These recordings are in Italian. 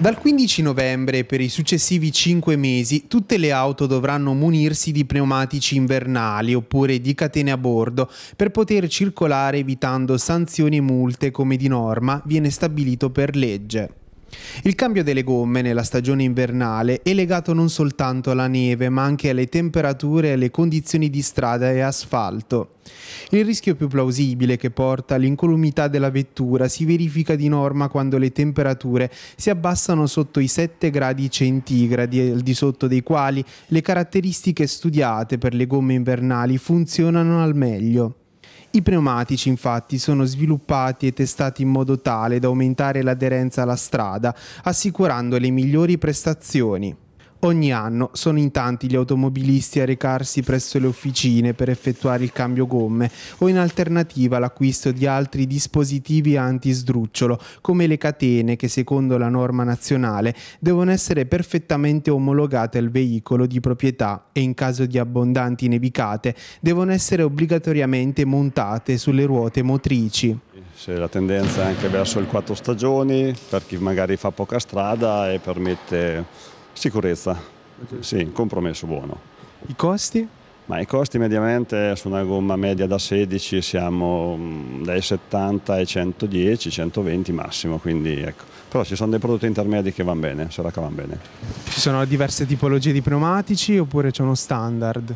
Dal 15 novembre per i successivi 5 mesi tutte le auto dovranno munirsi di pneumatici invernali oppure di catene a bordo per poter circolare evitando sanzioni e multe come di norma viene stabilito per legge. Il cambio delle gomme nella stagione invernale è legato non soltanto alla neve, ma anche alle temperature e alle condizioni di strada e asfalto. Il rischio più plausibile che porta all'incolumità della vettura si verifica di norma quando le temperature si abbassano sotto i 7 gradi centigradi, al di sotto dei quali le caratteristiche studiate per le gomme invernali funzionano al meglio. I pneumatici infatti sono sviluppati e testati in modo tale da aumentare l'aderenza alla strada, assicurando le migliori prestazioni. Ogni anno sono in tanti gli automobilisti a recarsi presso le officine per effettuare il cambio gomme o in alternativa l'acquisto di altri dispositivi antisdrucciolo come le catene che secondo la norma nazionale devono essere perfettamente omologate al veicolo di proprietà e in caso di abbondanti nevicate devono essere obbligatoriamente montate sulle ruote motrici. C'è la tendenza è anche verso il quattro stagioni per chi magari fa poca strada e permette Sicurezza, sì, compromesso buono. I costi? Ma I costi mediamente su una gomma media da 16 siamo mm, dai 70 ai 110, 120 massimo, quindi ecco. Però ci sono dei prodotti intermedi che vanno bene, se la cavano bene. Ci sono diverse tipologie di pneumatici oppure c'è uno standard?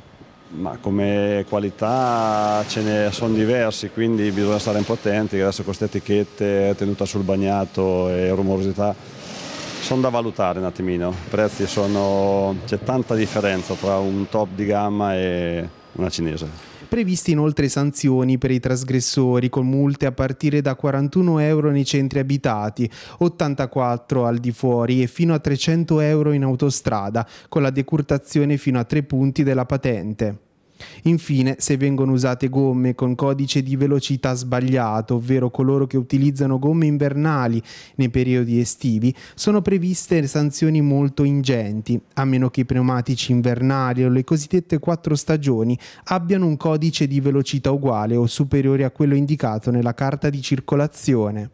Ma come qualità ce ne sono diversi, quindi bisogna stare un po' attenti, adesso con queste etichette tenuta sul bagnato e rumorosità sono da valutare un attimino, i prezzi sono, c'è tanta differenza tra un top di gamma e una cinese. Previste inoltre sanzioni per i trasgressori con multe a partire da 41 euro nei centri abitati, 84 al di fuori e fino a 300 euro in autostrada, con la decurtazione fino a 3 punti della patente. Infine, se vengono usate gomme con codice di velocità sbagliato, ovvero coloro che utilizzano gomme invernali nei periodi estivi, sono previste sanzioni molto ingenti, a meno che i pneumatici invernali o le cosiddette quattro stagioni abbiano un codice di velocità uguale o superiore a quello indicato nella carta di circolazione.